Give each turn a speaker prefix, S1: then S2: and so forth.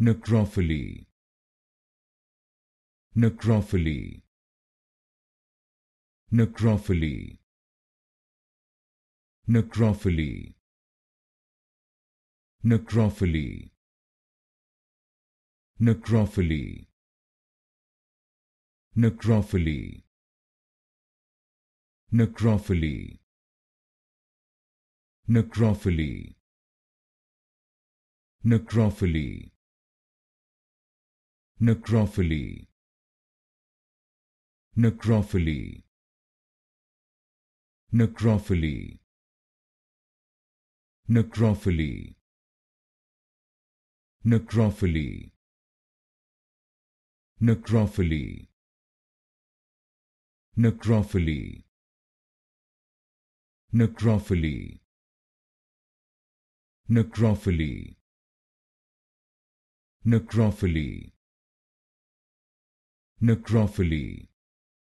S1: necrophilia necrophilia necrophilia necrophilia necrophilia necrophilia necrophilia necrophilia necrophilia necrophilia necrophily necrophily necrophily necrophily necrophily necrophily necrophily necrophily necrophily necrophily necrophilia